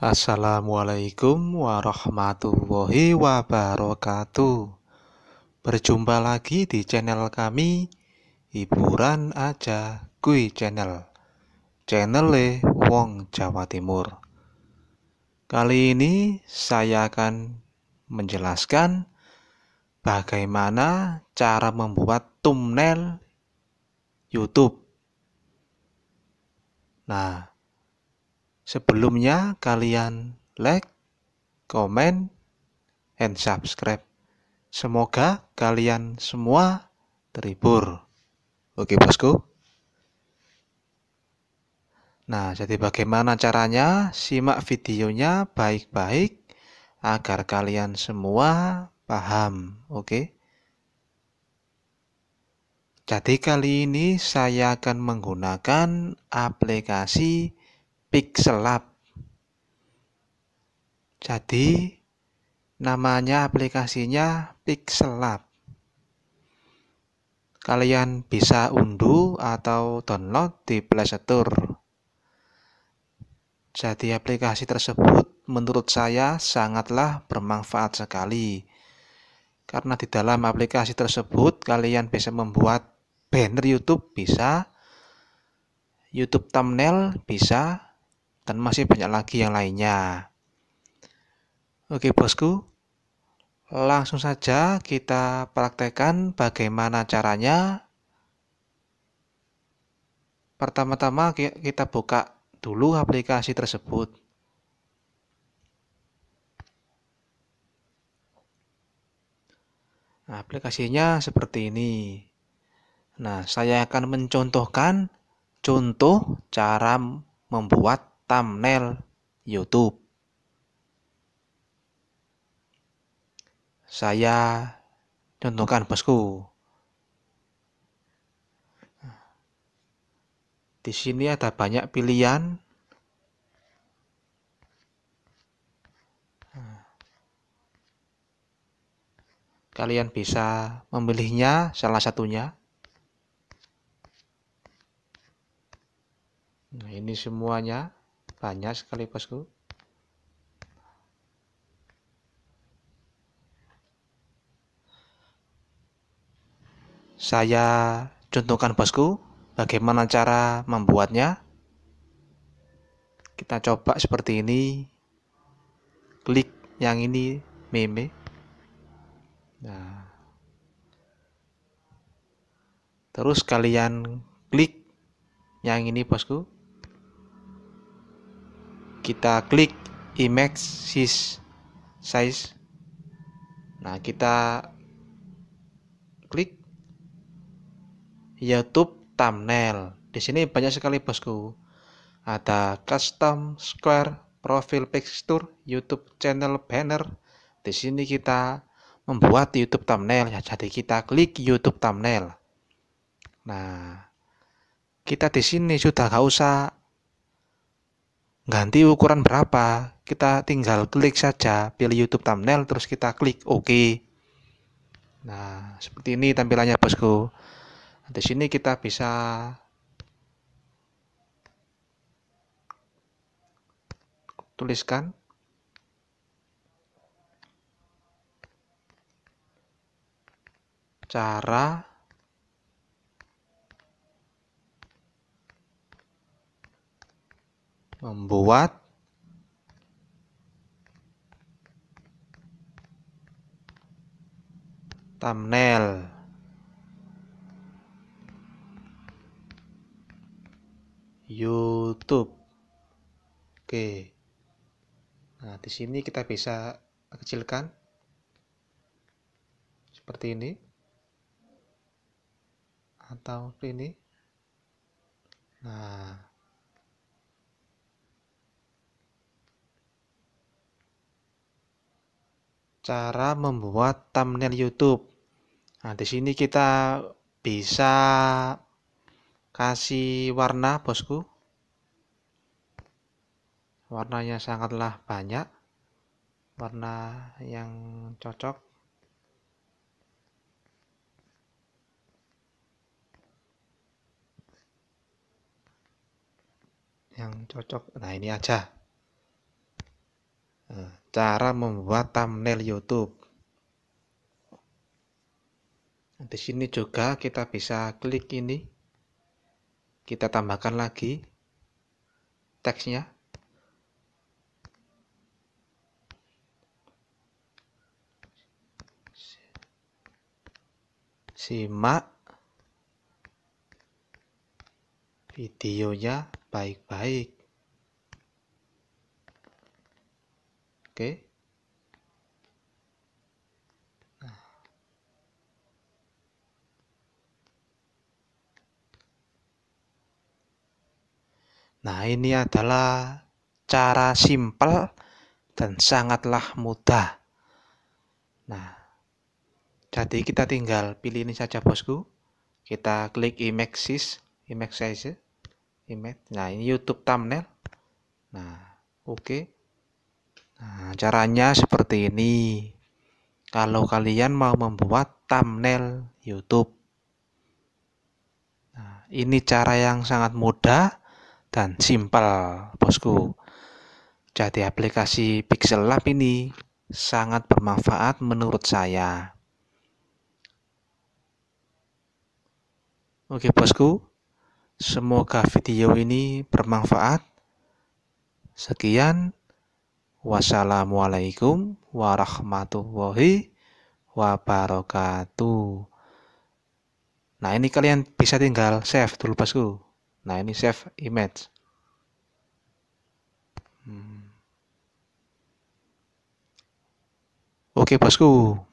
Assalamualaikum warahmatullahi wabarakatuh. Berjumpa lagi di channel kami Hiburan Aja Kui Channel. Channel Wong Jawa Timur. Kali ini saya akan menjelaskan bagaimana cara membuat thumbnail YouTube. Nah, Sebelumnya kalian like, komen, and subscribe. Semoga kalian semua terhibur. Oke bosku. Nah, jadi bagaimana caranya? Simak videonya baik-baik agar kalian semua paham. Oke. Jadi kali ini saya akan menggunakan aplikasi pixel Jadi namanya aplikasinya Pixelab. Kalian bisa unduh atau download di Play Jadi aplikasi tersebut menurut saya sangatlah bermanfaat sekali. Karena di dalam aplikasi tersebut kalian bisa membuat banner YouTube bisa, YouTube thumbnail bisa, dan masih banyak lagi yang lainnya. Oke bosku, langsung saja kita praktekkan bagaimana caranya. Pertama-tama kita buka dulu aplikasi tersebut. Nah, aplikasinya seperti ini. Nah, saya akan mencontohkan contoh cara membuat thumbnail YouTube. Saya contohkan bosku. Di sini ada banyak pilihan. Kalian bisa memilihnya salah satunya. Nah, ini semuanya banyak sekali bosku saya contohkan bosku bagaimana cara membuatnya kita coba seperti ini klik yang ini meme nah terus kalian klik yang ini bosku kita klik image size nah kita klik YouTube thumbnail di sini banyak sekali bosku ada custom square profile picture YouTube channel banner di sini kita membuat YouTube thumbnail ya jadi kita klik YouTube thumbnail nah kita di sini sudah gak usah ganti ukuran berapa kita tinggal klik saja pilih YouTube thumbnail terus kita klik OK nah seperti ini tampilannya bosku nah, di sini kita bisa tuliskan cara membuat thumbnail YouTube. Oke. Nah, di sini kita bisa kecilkan seperti ini atau ini. Nah, cara membuat thumbnail YouTube. Nah, di sini kita bisa kasih warna, Bosku. Warnanya sangatlah banyak. Warna yang cocok. Yang cocok. Nah, ini aja. Eh, cara membuat thumbnail YouTube. Di sini juga kita bisa klik ini. Kita tambahkan lagi teksnya. Simak videonya baik-baik. oke nah. ini adalah cara simpel dan sangatlah mudah nah jadi kita tinggal pilih ini saja bosku kita klik images image size image nah ini YouTube thumbnail nah oke okay. Nah, caranya seperti ini. Kalau kalian mau membuat thumbnail YouTube. Nah, ini cara yang sangat mudah dan simpel, Bosku. Jadi aplikasi Pixel Lab ini sangat bermanfaat menurut saya. Oke, Bosku. Semoga video ini bermanfaat. Sekian Wassalamualaikum warahmatullahi wabarakatuh. Nah ini kalian bisa tinggal save dulu bosku. Nah ini save image. Hmm. Oke bosku.